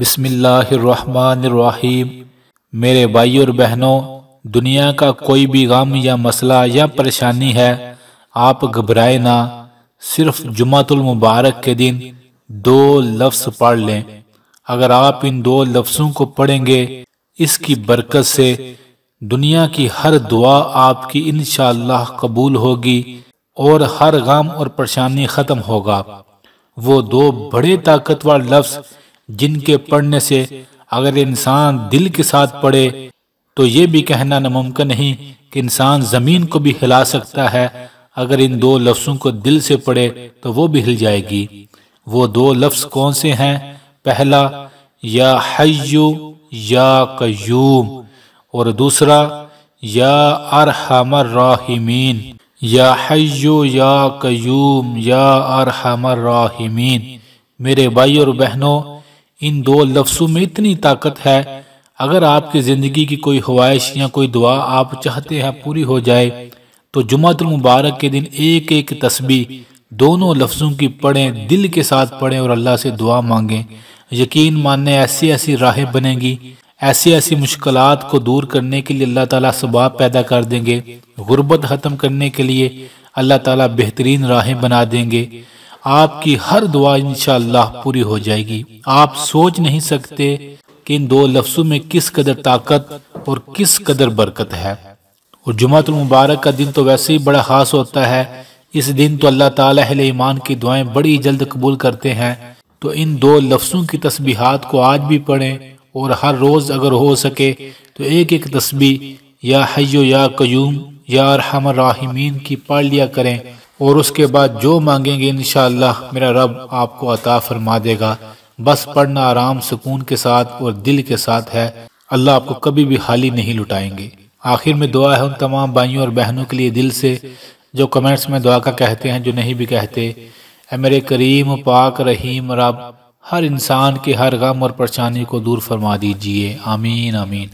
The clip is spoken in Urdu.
بسم اللہ الرحمن الرحیم میرے بھائی اور بہنوں دنیا کا کوئی بھی غم یا مسئلہ یا پریشانی ہے آپ گھبرائے نہ صرف جمعۃ المبارک کے دن دو لفظ پڑھ لیں اگر آپ ان دو لفظوں کو پڑھیں گے اس کی برکت سے دنیا کی ہر دعا آپ کی انشاءاللہ اللہ قبول ہوگی اور ہر غم اور پریشانی ختم ہوگا وہ دو بڑے طاقتور لفظ جن کے پڑھنے سے اگر انسان دل کے ساتھ پڑھے تو یہ بھی کہنا ناممکن نہیں کہ انسان زمین کو بھی ہلا سکتا ہے اگر ان دو لفظوں کو دل سے پڑھے تو وہ بھی ہل جائے گی وہ دو لفظ کون سے ہیں پہلا یا حیو یا قیوم اور دوسرا یا ارحم الراحمین یا حیو یا قیوم یا ارحم الراحمین میرے بھائی اور بہنوں ان دو لفظوں میں اتنی طاقت ہے اگر آپ کی زندگی کی کوئی خواہش یا کوئی دعا آپ چاہتے ہیں پوری ہو جائے تو جمعہ المبارک کے دن ایک ایک تسبیح دونوں لفظوں کی پڑھیں دل کے ساتھ پڑھیں اور اللہ سے دعا مانگیں یقین ماننے ایسی ایسی راہیں بنیں گی ایسی ایسی مشکلات کو دور کرنے کے لیے اللہ تعالیٰ سباب پیدا کر دیں گے غربت ختم کرنے کے لیے اللہ تعالیٰ بہترین راہیں بنا دیں گے آپ کی ہر دعا انشاءاللہ پوری ہو جائے گی آپ سوچ نہیں سکتے کہ ان دو لفظوں میں کس قدر طاقت اور کس قدر برکت ہے اور جمعہ المبارک کا دن تو ویسے ہی بڑا خاص ہوتا ہے اس دن تو اللہ تعالیٰ اہل ایمان کی دعائیں بڑی جلد قبول کرتے ہیں تو ان دو لفظوں کی تسبیحات کو آج بھی پڑھیں اور ہر روز اگر ہو سکے تو ایک ایک تسبیح یا حیو یا قیوم یا رحم الراحمین کی پڑھ لیا کریں اور اس کے بعد جو مانگیں گے انشاءاللہ میرا رب آپ کو عطا فرما دے گا بس پڑھنا آرام سکون کے ساتھ اور دل کے ساتھ ہے اللہ آپ کو کبھی بھی حالی نہیں لٹائیں گے آخر میں دعا ہے ان تمام بھائیوں اور بہنوں کے لیے دل سے جو کمنٹس میں دعا کا کہتے ہیں جو نہیں بھی کہتے اے میرے کریم پاک رحیم رب ہر انسان کے ہر غم اور پریشانی کو دور فرما دیجئے آمین آمین